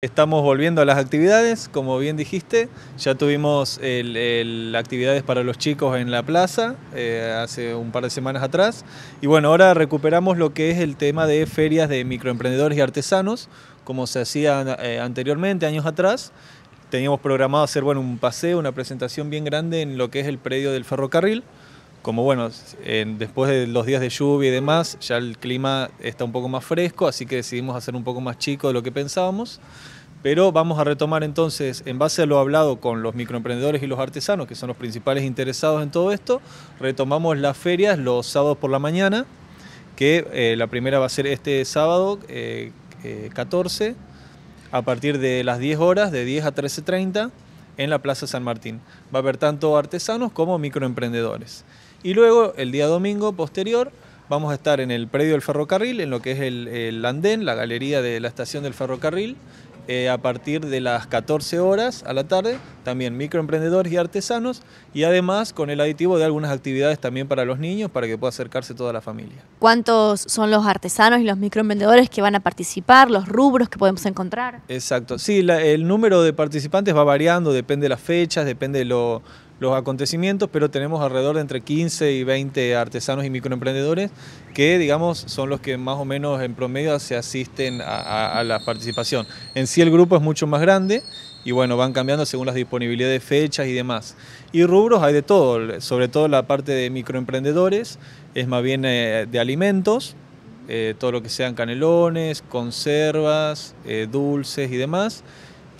Estamos volviendo a las actividades, como bien dijiste, ya tuvimos actividades para los chicos en la plaza eh, hace un par de semanas atrás y bueno, ahora recuperamos lo que es el tema de ferias de microemprendedores y artesanos, como se hacía eh, anteriormente, años atrás. Teníamos programado hacer bueno, un paseo, una presentación bien grande en lo que es el predio del ferrocarril como bueno, después de los días de lluvia y demás, ya el clima está un poco más fresco, así que decidimos hacer un poco más chico de lo que pensábamos. Pero vamos a retomar entonces, en base a lo hablado con los microemprendedores y los artesanos, que son los principales interesados en todo esto, retomamos las ferias los sábados por la mañana, que eh, la primera va a ser este sábado 14, eh, eh, a partir de las 10 horas, de 10 a 13.30, en la Plaza San Martín. Va a haber tanto artesanos como microemprendedores. Y luego, el día domingo posterior, vamos a estar en el predio del ferrocarril, en lo que es el, andén, la galería de la estación del ferrocarril, eh, a partir de las 14 horas a la tarde, también microemprendedores y artesanos, y además con el aditivo de algunas actividades también para los niños, para que pueda acercarse toda la familia. ¿Cuántos son los artesanos y los microemprendedores que van a participar, los rubros que podemos encontrar? Exacto, sí, el número de participantes va variando, depende de las fechas, depende de lo los acontecimientos, pero tenemos alrededor de entre 15 y 20 artesanos y microemprendedores que, digamos, son los que más o menos en promedio se asisten a, la participación. En sí el grupo es mucho más grande y bueno, van cambiando según las disponibilidades de fechas y demás. Y rubros hay de todo, sobre todo la parte de microemprendedores, es más bien eh, de alimentos, eh, todo lo que sean canelones, conservas, eh, dulces y demás.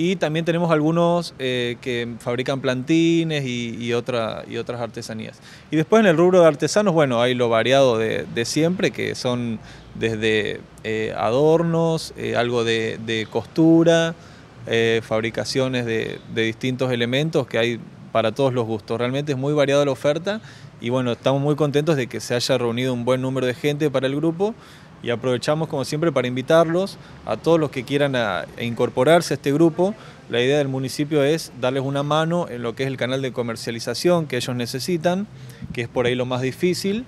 Y también tenemos algunos eh, que fabrican plantines y, y otras artesanías. Y después en el rubro de artesanos, bueno, hay lo variado de, siempre, que son desde eh, adornos, eh, algo de, costura, fabricaciones de, de distintos elementos que hay para todos los gustos. Realmente es muy variada la oferta y bueno, estamos muy contentos de que se haya reunido un buen número de gente para el grupo y aprovechamos como siempre para invitarlos a todos los que quieran ah, incorporarse a este grupo. La idea del municipio es darles una mano en lo que es el canal de comercialización que ellos necesitan, que es por ahí lo más difícil.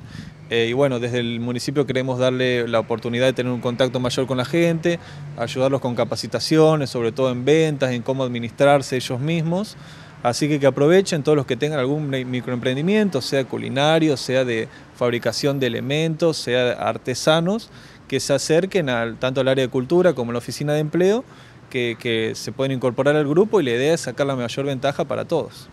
Eh, y bueno, desde el municipio queremos darle la oportunidad de tener un contacto mayor con la gente, ayudarlos con capacitaciones, sobre todo en ventas, en cómo administrarse ellos mismos. Así que que aprovechen todos los que tengan algún microemprendimiento, sea culinario, sea de fabricación de elementos, sea artesanos, que se acerquen tanto al área de cultura como a la oficina de empleo, que se pueden incorporar al grupo y la idea es sacar la mayor ventaja para todos.